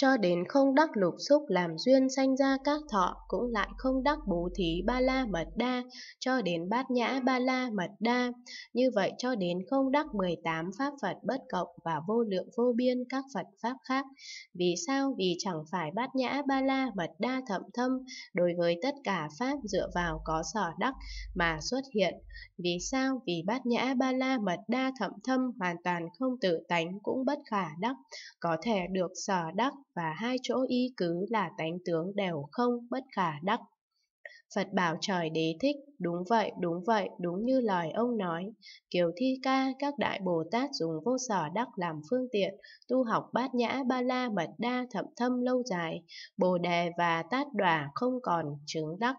cho đến không đắc lục xúc làm duyên sanh ra các thọ cũng lại không đắc bố thí ba la mật đa cho đến bát nhã ba la mật đa như vậy cho đến không đắc 18 pháp Phật bất cộng và vô lượng vô biên các Phật pháp khác vì sao vì chẳng phải bát nhã ba la mật đa thậm thâm đối với tất cả pháp dựa vào có sở đắc mà xuất hiện vì sao vì bát nhã ba la mật đa thậm thâm hoàn toàn không tự tánh cũng bất khả đắc có thể được sở đắc và hai chỗ y cứ là tánh tướng đều không bất khả đắc. Phật bảo trời đế thích, đúng vậy, đúng vậy, đúng như lời ông nói. Kiều thi ca, các đại Bồ Tát dùng vô sở đắc làm phương tiện, tu học bát nhã ba la mật đa thậm thâm lâu dài, bồ đề và tát đòa không còn chứng đắc.